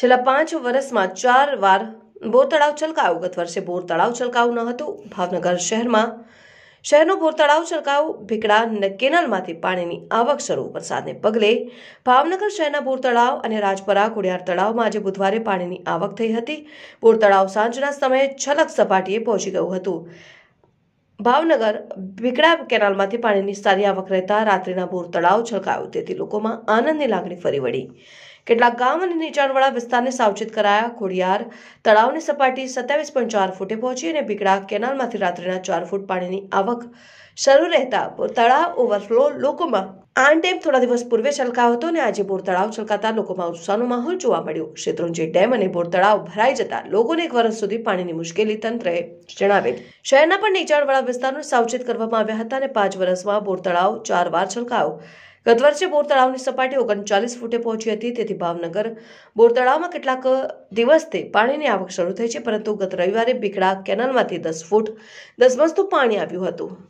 છેલ્લા પાંચ વર્ષમાં ચાર વાર બોર તળાવ છલકાયું ગત વર્ષે બોર તળાવ છલકાયું ન હતું ભાવનગર શહેરમાં શહેરનો બોર તળાવ છલકાવ ભીકડા અને કેનાલમાંથી પાણીની આવક શરૂ વરસાદને પગલે ભાવનગર શહેરના બોર તળાવ અને રાજપરા ખોડિયાર તળાવમાં આજે બુધવારે પાણીની આવક થઈ હતી બોર તળાવ સાંજના સમયે છલક સપાટીએ પહોંચી ગયું હતું ભાવનગર ભીકડા કેનાલમાંથી પાણીની સારી આવક રહેતા રાત્રિના બોર તળાવ છલકાયો તેથી લોકોમાં આનંદની લાગણી ફરી વળી કેટલાક ગામ અને નીચાણવાળા વિસ્તારને સાવચેત કરાયા ખોડિયાર તળાવની સપાટી સત્યાવીસ પોઈન્ટ ચાર ફૂટે પહોંચી અને ભીકડા કેનાલમાંથી રાત્રિના ચાર ફૂટ પાણીની આવક શરૂ રહેતા તળાવ ઓવરફ્લો લોકોમાં આન ડેમ થોડા દિવસ પૂર્વે છલકાયો હતો અને આજે બોર તળાવ છલકાતા લોકોમાં ઉત્સાહનો માહોલ જોવા મળ્યો શેત્રુંજી ડેમ અને બોર તળાવ ભરાઈ જતા લોકોને એક વર્ષ સુધી પાણીની મુશ્કેલી તંત્રએ જણાવેલ શહેરના પણ નીચાણવાળા વિસ્તારને સાવચેત કરવામાં આવ્યા હતા અને પાંચ વર્ષમાં બોર તળાવ ચાર વાર છલકાયો ગત વર્ષે બોર તળાવની સપાટી ઓગણચાલીસ ફૂટે પહોંચી હતી તેથી ભાવનગર બોર તળાવમાં કેટલાક દિવસથી પાણીની આવક શરૂ થઈ છે પરંતુ ગત રવિવારે બીકડા કેનાલમાંથી દસ ફૂટ દસ મસ્તું પાણી આવ્યું હતું